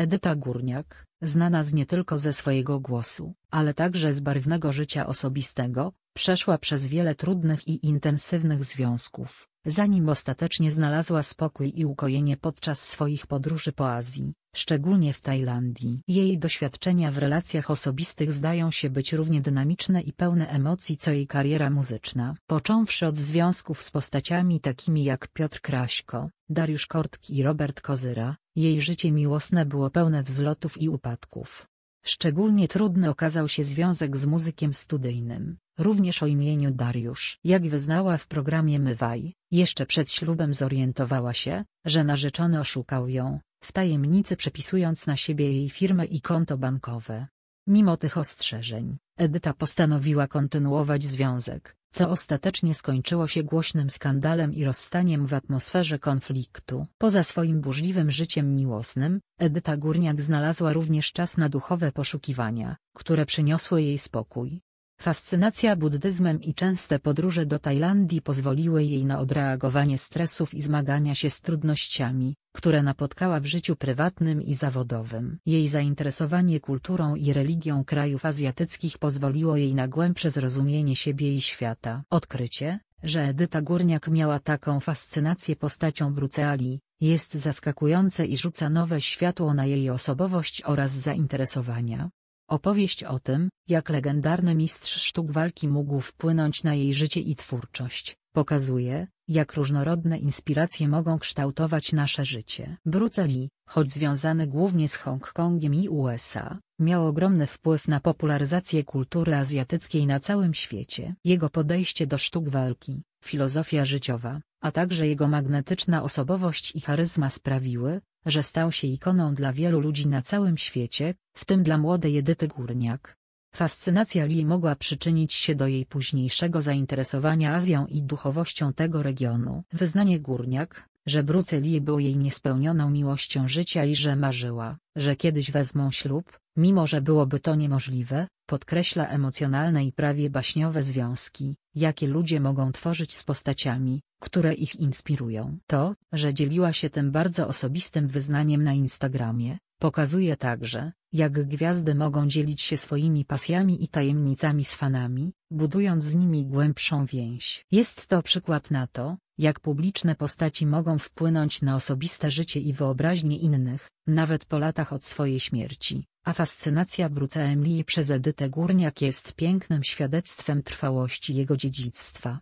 Edyta Górniak, znana z nie tylko ze swojego głosu, ale także z barwnego życia osobistego, przeszła przez wiele trudnych i intensywnych związków, zanim ostatecznie znalazła spokój i ukojenie podczas swoich podróży po Azji szczególnie w Tajlandii. Jej doświadczenia w relacjach osobistych zdają się być równie dynamiczne i pełne emocji co jej kariera muzyczna. Począwszy od związków z postaciami takimi jak Piotr Kraśko, Dariusz Kortk i Robert Kozyra, jej życie miłosne było pełne wzlotów i upadków. Szczególnie trudny okazał się związek z muzykiem studyjnym, również o imieniu Dariusz. Jak wyznała w programie Mywaj, jeszcze przed ślubem zorientowała się, że narzeczony oszukał ją, w tajemnicy przepisując na siebie jej firmę i konto bankowe. Mimo tych ostrzeżeń, Edyta postanowiła kontynuować związek, co ostatecznie skończyło się głośnym skandalem i rozstaniem w atmosferze konfliktu. Poza swoim burzliwym życiem miłosnym, Edyta Górniak znalazła również czas na duchowe poszukiwania, które przyniosły jej spokój. Fascynacja buddyzmem i częste podróże do Tajlandii pozwoliły jej na odreagowanie stresów i zmagania się z trudnościami, które napotkała w życiu prywatnym i zawodowym. Jej zainteresowanie kulturą i religią krajów azjatyckich pozwoliło jej na głębsze zrozumienie siebie i świata. Odkrycie, że Edyta Górniak miała taką fascynację postacią Bruceali, jest zaskakujące i rzuca nowe światło na jej osobowość oraz zainteresowania. Opowieść o tym, jak legendarny mistrz sztuk walki mógł wpłynąć na jej życie i twórczość, pokazuje, jak różnorodne inspiracje mogą kształtować nasze życie. Bruce Lee, choć związany głównie z Hongkongiem i USA, miał ogromny wpływ na popularyzację kultury azjatyckiej na całym świecie. Jego podejście do sztuk walki, filozofia życiowa, a także jego magnetyczna osobowość i charyzma sprawiły, że stał się ikoną dla wielu ludzi na całym świecie, w tym dla młodej Edyty Górniak. Fascynacja Lee mogła przyczynić się do jej późniejszego zainteresowania Azją i duchowością tego regionu. Wyznanie Górniak, że Bruce Lee był jej niespełnioną miłością życia i że marzyła, że kiedyś wezmą ślub, Mimo że byłoby to niemożliwe, podkreśla emocjonalne i prawie baśniowe związki, jakie ludzie mogą tworzyć z postaciami, które ich inspirują. To, że dzieliła się tym bardzo osobistym wyznaniem na Instagramie, pokazuje także, jak gwiazdy mogą dzielić się swoimi pasjami i tajemnicami z fanami, budując z nimi głębszą więź. Jest to przykład na to, jak publiczne postaci mogą wpłynąć na osobiste życie i wyobraźnię innych, nawet po latach od swojej śmierci. A fascynacja Bruca Emilii przez Edytę Górniak jest pięknym świadectwem trwałości jego dziedzictwa.